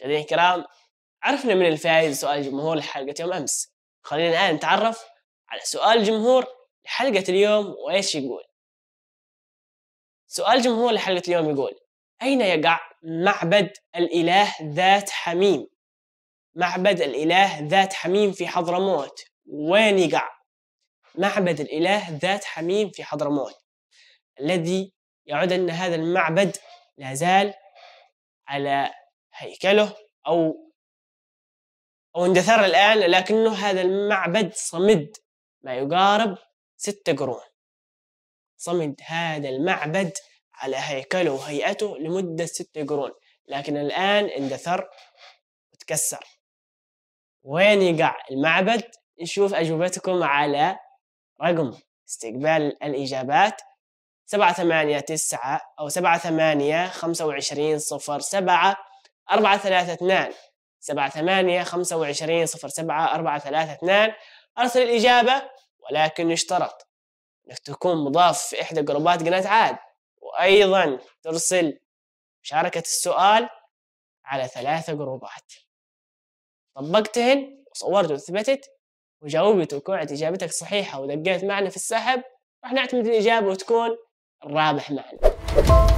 مشاهدينا الكرام عرفنا من الفائز سؤال الجمهور لحلقة يوم أمس خلينا الآن نتعرف على سؤال الجمهور لحلقة اليوم وإيش يقول سؤال الجمهور لحلقة اليوم يقول أين يقع معبد الإله ذات حميم معبد الإله ذات حميم في حضرموت وين يقع معبد الإله ذات حميم في حضرموت الذي يعد أن هذا المعبد لا زال على هيكله أو أو اندثر الآن لكنه هذا المعبد صمد ما يقارب ستة قرون صمد هذا المعبد على هيكله وهيئته لمدة ستة قرون لكن الآن اندثر وتكسر وين يقع المعبد نشوف أجوبتكم على رقم استقبال الإجابات سبعة ثمانية تسعة أو سبعة ثمانية خمسة وعشرين صفر سبعة 4 3 2 7 8 25 07 4 3 2 أرسل الإجابة ولكن يشترط أنك تكون مضاف في إحدى جروبات قناة عاد وأيضا ترسل مشاركة السؤال على ثلاثة جروبات طبقتهن وصورت وثبتت وجاوبت وكانت إجابتك صحيحة ودقيت معنا في السحب راح نعتمد الإجابة وتكون الرابح معنا